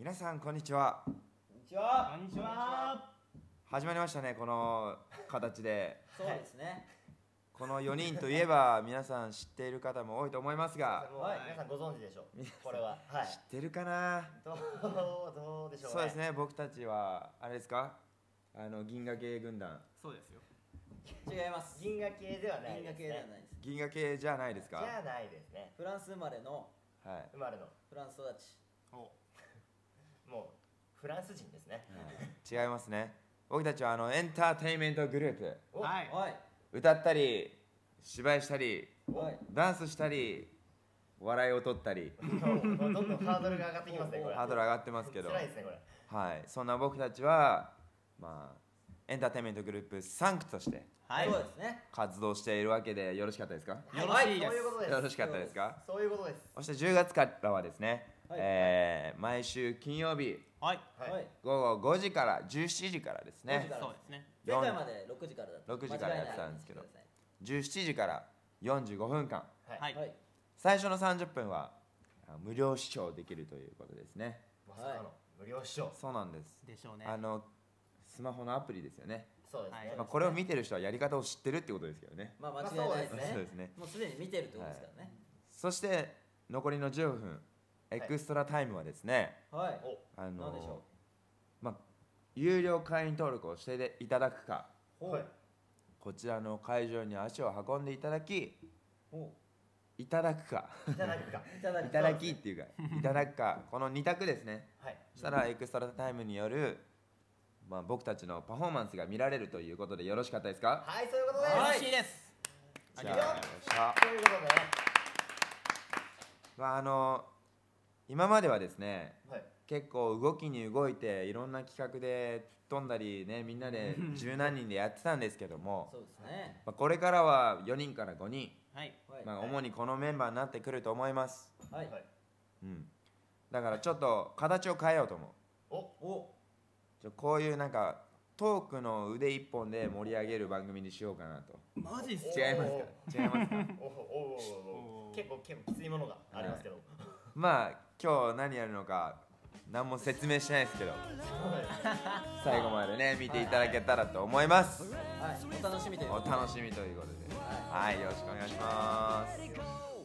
皆さんこんにちはこんにちはこんにちは始まりましたねこの形でそうですねこの4人といえば皆さん知っている方も多いと思いますが、はい、皆さんご存知でしょうこれは、はい、知ってるかなどうどうでしょう、ね、そうですね僕たちはあれですかあの銀河系軍団そうですよ違います銀河系ではない、銀河系ではないです銀河系じゃないですかじゃないですねフランス生まれの、はい、生まれのフランス育ちおフランス人ですね、うん、違いますね僕たちはあのエンターテインメントグループはい歌ったり芝居したりダンスしたり笑いを取ったりどんどんハードルが上がってきますねこれハードル上がってますけど辛いですねこれはいそんな僕たちはまあエンターテインメントグループサンクとして、はい、そうですね活動しているわけでよろしかったですか、よろしいです、よろしかったですかそういうことですそして10月からはですね、はい、えー、毎週金曜日はい、はい、午後5時から17時からですねそうですね前回まで6時からだった6時からやってたんですけど17時から45分間、はい、はい、最初の30分は無料視聴できるということですねまさかの無料視聴そうなんですでしょうねあのスマホのアプリですよねそうですね、まあ、これを見てる人はやり方を知ってるってことですけどねまあ間違いないですね,、そうですねもうすでに見てるってことですからね、はい、そして残りの15分エクストラタイムはですね、はい、あのでしょう、まあ、有料会員登録をしていただくか、はい、こちらの会場に足を運んでいただきいただくかいただくか いただきっていうかいただくかこの2択ですね、はい、そしたらエクストラタイムによるまあ、僕たちのパフォーマンスが見られるということでよろしかったですかはいそういうことですよろしいですじゃあよっしゃということでまああの今まではですね、はい、結構動きに動いていろんな企画で飛んだりねみんなで十何人でやってたんですけどもそうですね、これからは4人から5人、はいまあ、主にこのメンバーになってくると思います、はい、うん、だからちょっと形を変えようと思うおおちょこういうなんかトークの腕一本で盛り上げる番組にしようかなとマジっす違いますか違いますか結構結構きついものがありますけどまあ今日何やるのか何も説明しないですけど 最後までね見ていただけたらと思います、はい、お楽しみというおことで楽しみということではい、よろしくお願いします